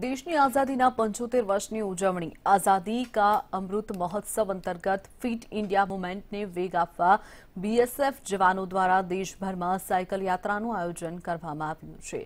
દેશની આઝાદીના 75 વર્ષની ઉજવણી આઝાદી કા અમૃત મહોત્સવ અંતર્ગત ફીટ ઇન્ડિયા મૂવમેન્ટ ને વેગાફા બીએસએફ જવાનો દ્વારા દેશભરમાં સાયકલ યાત્રાનું આયોજન કરવામાં આવ્યું છે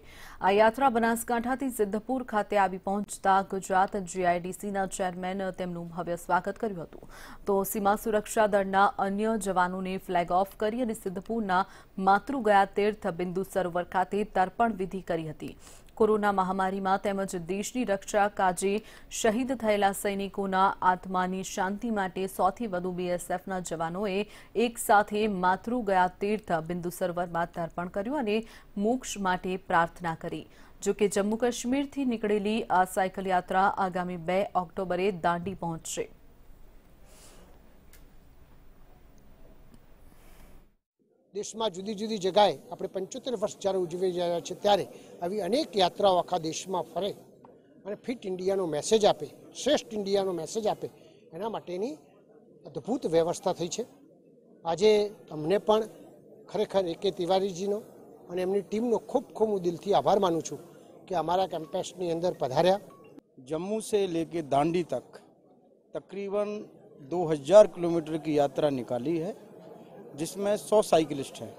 આ યાત્રા બનાસકાંઠાથી સિદ્ધપુર ખાતે આવી પહોંચતા ગુજરાત જીઆઈડીસી ના ચેરમેન તેમનું હવ્ય સ્વાગત કર્યું હતું તો સીમા સુરક્ષા દળના અન્ય જવાનોને ફ્લેગ ઓફ કરી અને સિદ્ધપુરના માતૃગાય તીર્થબિંદુ સરોવર ખાતે તર્પણ વિધિ કરી હતી कोरोना महामारीમાં તેમજ દેશની રક્ષા કાજે શહીદ થયેલા સૈનિકોના આત્માની શાંતિ માટે 100 થી વધુ બીએસએફના जवानोंએ એકસાથે માતરૂ ગયા તીર્થબિંદુ સર્વર ખાતે અર્પણ કર્યું અને મોક્ષ માટે પ્રાર્થના કરી જે કે જમ્મુ કાશ્મીર થી નીકળેલી આ સાયકલ યાત્રા આગામી 2 ઓક્ટોબરે દાંડી પહોંચશે દેશમાં જુદી જુદી જગ્યાએ આપણે 75 વર્ષ ચારે ઉજવી રહ્યા છે ત્યારે આવી અનેક યાત્રાઓ આખા દેશમાં ફરે અને ફિટ ઇન્ડિયાનો મેસેજ આપે શ્રેષ્ઠ ઇન્ડિયાનો મેસેજ આપે એના માટેની અદ્ભુત વ્યવસ્થા થઈ છે આજે તમને પણ ખરેખર એકે तिवारी जीનો અને એમની ટીમનો ખૂબ ખૂબ ઉદિલથી આભાર માનું છું કે અમારા કંપેસ્ટની અંદર પધાર્યા જમ્મુ સે લેકે દાંડી તક तकरीबन 2000 કિલોમીટરની યાત્રા निकाली है जिसमें सौ साइकिलिस्ट हैं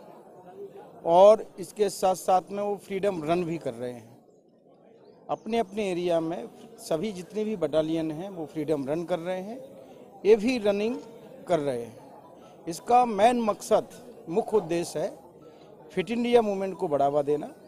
और इसके साथ साथ में वो फ्रीडम रन भी कर रहे हैं अपने अपने एरिया में सभी जितने भी बटालियन हैं वो फ्रीडम रन कर रहे हैं ये भी रनिंग कर रहे हैं इसका मेन मकसद मुख्य उद्देश्य है फिट इंडिया मूवमेंट को बढ़ावा देना